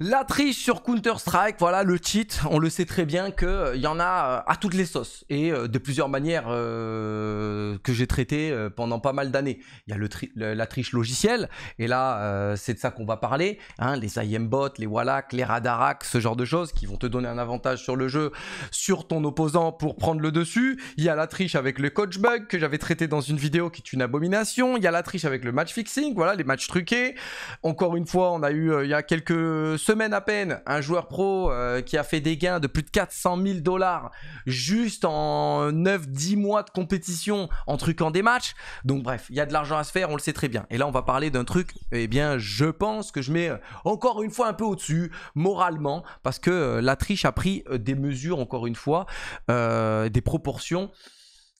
La triche sur Counter-Strike, voilà le cheat, on le sait très bien qu'il euh, y en a euh, à toutes les sauces et euh, de plusieurs manières que j'ai traité pendant pas mal d'années. Il y a la triche logicielle et là c'est de ça qu'on va parler, hein, les IMBot, les Wallach, les Radarak, ce genre de choses qui vont te donner un avantage sur le jeu, sur ton opposant pour prendre le dessus. Il y a la triche avec le coach bug que j'avais traité dans une vidéo qui est une abomination. Il y a la triche avec le match fixing, voilà les matchs truqués. Encore une fois on a eu il y a quelques semaine à peine, un joueur pro euh, qui a fait des gains de plus de 400 000 dollars juste en 9-10 mois de compétition en truquant des matchs. Donc bref, il y a de l'argent à se faire, on le sait très bien. Et là, on va parler d'un truc, eh bien, je pense que je mets euh, encore une fois un peu au-dessus, moralement, parce que euh, la triche a pris des mesures, encore une fois, des proportions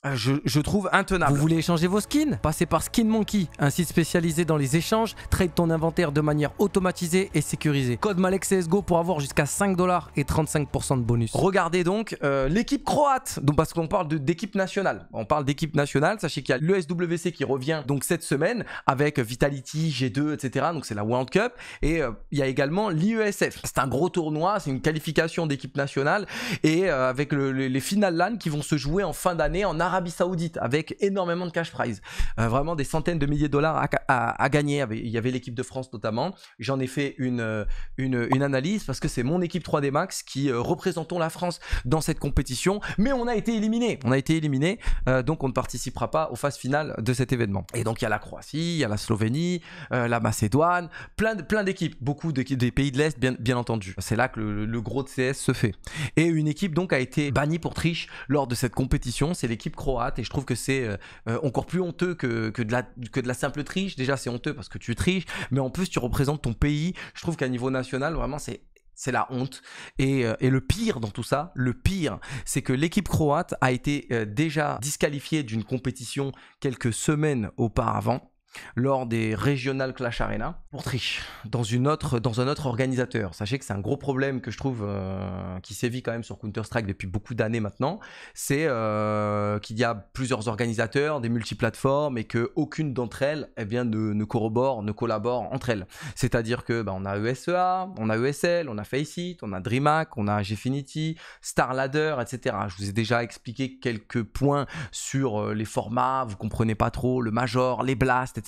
ah, je, trouve intenable. Vous voulez échanger vos skins Passez par Skin Monkey, un site spécialisé dans les échanges, trade ton inventaire de manière automatisée et sécurisée. Code Malek CSGO pour avoir jusqu'à 5 dollars et 35% de bonus. Regardez donc euh, l'équipe croate, donc parce qu'on parle d'équipe nationale. On parle d'équipe nationale, sachez qu'il y a l'ESWC qui revient donc cette semaine avec Vitality, G2, etc. Donc c'est la World Cup. Et euh, il y a également l'IESF. C'est un gros tournoi, c'est une qualification d'équipe nationale. Et euh, avec les finales LAN qui vont se jouer en fin d'année en Arabie Saoudite avec énormément de cash prize. Euh, vraiment des centaines de milliers de dollars à, gagner. Il y avait l'équipe de France notamment. J'en ai fait une, euh, une, analyse parce que c'est mon équipe 3D Max qui euh, représentons la France dans cette compétition. Mais on a été éliminé. On a été éliminé. donc on ne participera pas aux phases finales de cet événement. Et donc il y a la Croatie, il y a la Slovénie, la Macédoine, plein, plein d'équipes. Beaucoup des pays de l'Est, bien, bien entendu. C'est là que le, gros de CS se fait. Et une équipe donc a été bannie pour triche lors de cette compétition. C'est l'équipe croate et je trouve que c'est euh, euh, encore plus honteux que, de la, que de la simple triche. Déjà, c'est honteux parce que tu triches, mais en plus, tu représentes ton pays. Je trouve qu'à niveau national, vraiment, c'est c'est la honte. Et, euh, et, le pire dans tout ça, le pire, c'est que l'équipe croate a été déjà disqualifiée d'une compétition quelques semaines auparavant lors des Regional Clash Arena pour triche dans, une autre, dans un autre organisateur. Sachez que c'est un gros problème que je trouve euh, qui sévit quand même sur Counter-Strike depuis beaucoup d'années maintenant. C'est euh, qu'il y a plusieurs organisateurs, des multiplateformes et que aucune d'entre elles eh bien, ne, corrobore, ne collabore entre elles. C'est-à-dire que bah, on a ESEA, on a ESL, on a Faceit, on a DreamHack, on a Gfinity, Starladder, etc. Je vous ai déjà expliqué quelques points sur euh, les formats, vous comprenez pas trop, le Major, les Blasts, etc.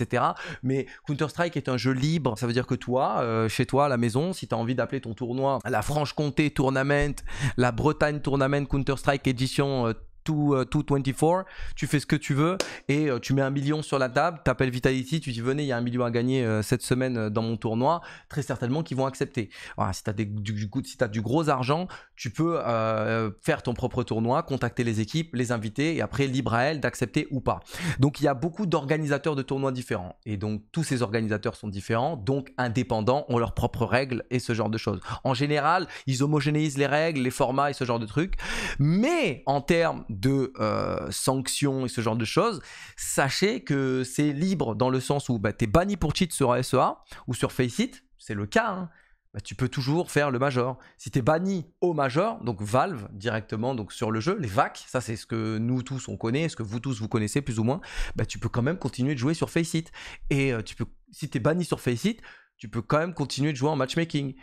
Mais Counter-Strike est un jeu libre. Ça veut dire que toi, euh, chez toi, à la maison, si tu as envie d'appeler ton tournoi la Franche-Comté Tournament, la Bretagne Tournament Counter-Strike Edition euh, tout, 24, euh, tu fais ce que tu veux et euh, tu mets un million sur la table, tu appelles Vitality, tu dis venez, il y a un million à gagner euh, cette semaine dans mon tournoi, très certainement qu'ils vont accepter. si tu as du, gros argent, tu peux faire ton propre tournoi, contacter les équipes, les inviter et après libre à elles d'accepter ou pas. Donc il y a beaucoup d'organisateurs de tournois différents et donc tous ces organisateurs sont différents, donc indépendants, ont leurs propres règles et ce genre de choses. En général, ils homogénéisent les règles, les formats et ce genre de trucs, mais en termes de euh, sanctions et ce genre de choses, sachez que c'est libre dans le sens où bah, tu es banni pour cheat sur SEA ou sur Faceit, c'est le cas. Hein. Bah, tu peux toujours faire le major. Si tu es banni au major, donc Valve directement donc sur le jeu, les VAC, ça c'est ce que nous tous on connaît, ce que vous tous vous connaissez plus ou moins, bah, tu peux quand même continuer de jouer sur Faceit. Et euh, tu peux, si tu es banni sur Faceit, tu peux quand même continuer de jouer en matchmaking.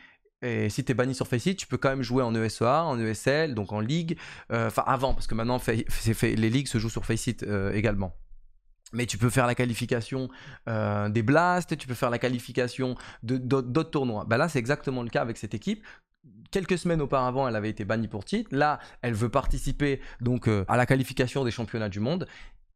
Et si tu es banni sur Faceit, tu peux quand même jouer en ESEA, en ESL, donc en ligue. Euh, enfin, avant, parce que maintenant, les ligues se jouent sur Faceit euh, également. Mais tu peux faire la qualification euh, des Blasts, tu peux faire la qualification d'autres tournois. Bah là, c'est exactement le cas avec cette équipe quelques semaines auparavant, elle avait été bannie pour titre. Là, elle veut participer donc à la qualification des championnats du monde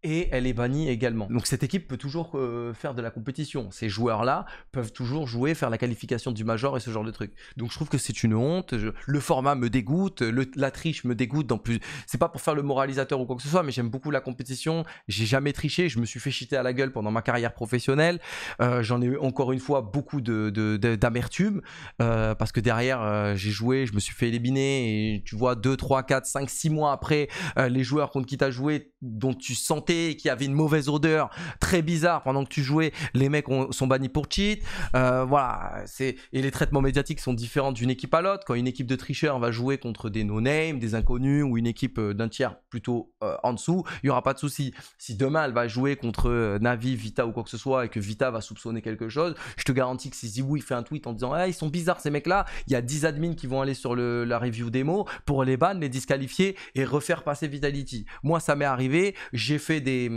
et elle est bannie également. Donc cette équipe peut toujours euh, faire de la compétition. Ces joueurs-là peuvent toujours jouer, faire la qualification du major et ce genre de truc. Donc je trouve que c'est une honte. le format me dégoûte, la triche me dégoûte. Dans plus, c'est pas pour faire le moralisateur ou quoi que ce soit, mais j'aime beaucoup la compétition. J'ai jamais triché. Je me suis fait chiter à la gueule pendant ma carrière professionnelle. Euh, j'en ai eu encore une fois beaucoup d'amertume de, de, euh, parce que derrière j'ai joué, je me suis fait éliminer et tu vois 2, 3, 4, 5, 6 mois après les joueurs contre qui à joué dont tu sens et qui avait une mauvaise odeur très bizarre pendant que tu jouais, les mecs sont bannis pour cheat. Euh, voilà, c'est et les traitements médiatiques sont différents d'une équipe à l'autre. Quand une équipe de tricheurs va jouer contre des no-name, des inconnus ou une équipe euh, d'un tiers plutôt euh, en dessous, il y aura pas de souci. Si demain elle va jouer contre Navi, Vita ou quoi que ce soit et que Vita va soupçonner quelque chose, je te garantis que si Zibou il fait un tweet en disant «Ah, ils sont bizarres ces mecs là, il y a 10 admins qui vont aller sur la review démo pour les ban, les disqualifier et refaire passer Vitality. Moi ça m'est arrivé, j'ai fait des,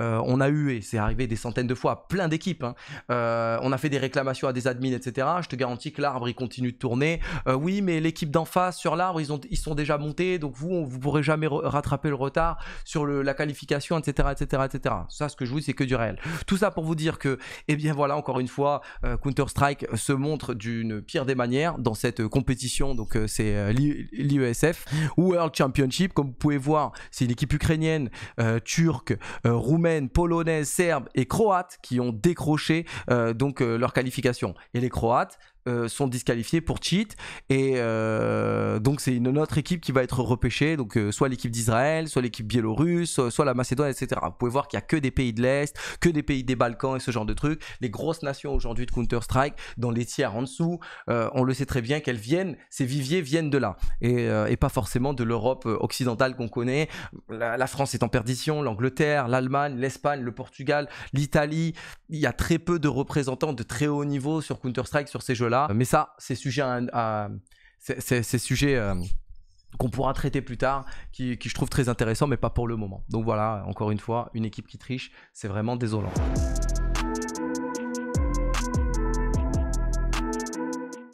euh, on a eu, et c'est arrivé des centaines de fois, plein d'équipes. Hein. Euh, on a fait des réclamations à des admins, etc. Je te garantis que l'arbre, il continue de tourner. Euh, oui, mais l'équipe d'en face, sur l'arbre, ils, sont déjà montés, donc vous, vous vous pourrez jamais rattraper le retard sur la qualification, etc., etc., Ça, ce que je vous dis, c'est que du réel. Tout ça pour vous dire que, eh bien voilà, encore une fois, Counter-Strike se montre d'une pire des manières dans cette compétition, donc c'est l'IESF, World Championship, comme vous pouvez voir, c'est une équipe ukrainienne, turque, roumaine, polonaises, serbes et croates qui ont décroché euh, donc euh, leur qualification. Et les Croates, euh, sont disqualifiés pour cheat. Et euh, donc c'est une autre équipe qui va être repêchée, donc euh, soit l'équipe d'Israël, soit l'équipe biélorusse, soit la Macédoine, etc. Vous pouvez voir qu'il n'y a que des pays de l'Est, que des pays des Balkans et ce genre de trucs. Les grosses nations aujourd'hui de Counter-Strike, dans les tiers en dessous, on le sait très bien qu'elles viennent, ces viviers viennent de là, et, pas forcément de l'Europe occidentale qu'on connaît. La, la France est en perdition, l'Angleterre, l'Allemagne, l'Espagne, le Portugal, l'Italie. Il y a très peu de représentants de très haut niveau sur Counter-Strike, sur ces jeux-là. Euh, mais ça, c'est sujet sujet euh, qu'on pourra traiter plus tard, qui je trouve très intéressant, mais pas pour le moment. Donc voilà, encore une fois, une équipe qui triche, c'est vraiment désolant.